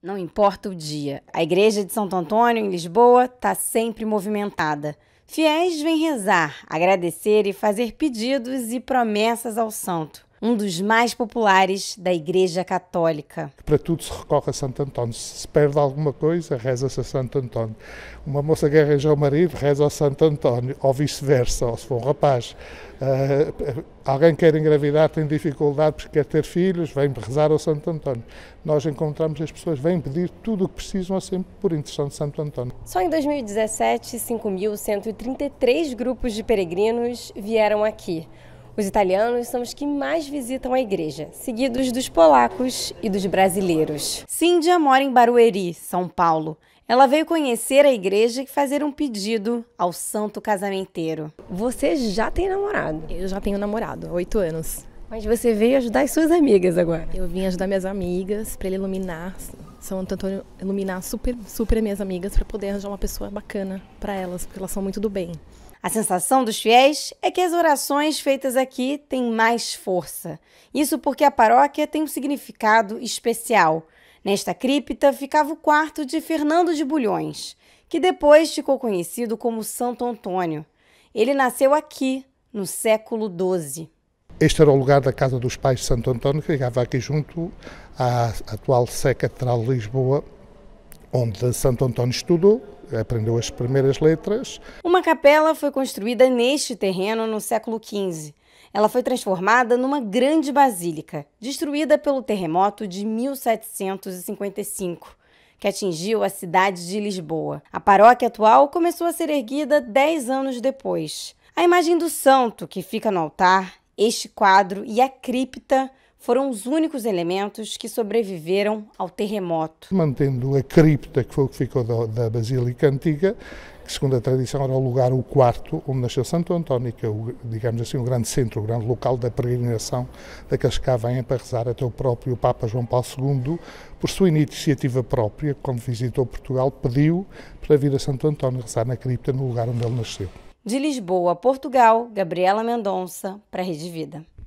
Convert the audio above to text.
Não importa o dia, a igreja de Santo Antônio, em Lisboa, está sempre movimentada. Fiéis vêm rezar, agradecer e fazer pedidos e promessas ao santo um dos mais populares da Igreja Católica. Para tudo se recorre a Santo António. Se perde alguma coisa, reza-se a Santo António. Uma moça que arranja o marido, reza ao Santo António, ou vice-versa, ou se for um rapaz. Uh, alguém quer engravidar, tem dificuldade porque quer ter filhos, vem rezar ao Santo António. Nós encontramos as pessoas, vêm pedir tudo o que precisam sempre assim, por intercessão de Santo António. Só em 2017, 5.133 grupos de peregrinos vieram aqui. Os italianos são os que mais visitam a igreja, seguidos dos polacos e dos brasileiros. Cíndia mora em Barueri, São Paulo. Ela veio conhecer a igreja e fazer um pedido ao santo casamenteiro. Você já tem namorado? Eu já tenho namorado, oito anos. Mas você veio ajudar as suas amigas agora? Eu vim ajudar minhas amigas para ele iluminar são Antônio iluminar super, super minhas amigas para poder arranjar uma pessoa bacana para elas, porque elas são muito do bem. A sensação dos fiéis é que as orações feitas aqui têm mais força. Isso porque a paróquia tem um significado especial. Nesta cripta ficava o quarto de Fernando de Bulhões, que depois ficou conhecido como Santo Antônio. Ele nasceu aqui, no século XII. Este era o lugar da Casa dos Pais de Santo Antônio, que ficava aqui junto à atual Sé Catedral de Lisboa, onde Santo Antônio estudou, aprendeu as primeiras letras. Uma capela foi construída neste terreno no século XV. Ela foi transformada numa grande basílica, destruída pelo terremoto de 1755, que atingiu a cidade de Lisboa. A paróquia atual começou a ser erguida 10 anos depois. A imagem do santo, que fica no altar, este quadro e a cripta foram os únicos elementos que sobreviveram ao terremoto. Mantendo a cripta, que foi o que ficou da, Basílica Antiga, que segundo a tradição era o lugar, o quarto, onde nasceu Santo António, que é, o, digamos assim, o grande centro, o grande local da peregrinação daqueles que cá vêm para rezar até o próprio Papa João Paulo II, por sua iniciativa própria, quando visitou Portugal, pediu para vir a Santo António rezar na cripta, no lugar onde ele nasceu. De Lisboa, Portugal, Gabriela Mendonça, para a Rede Vida.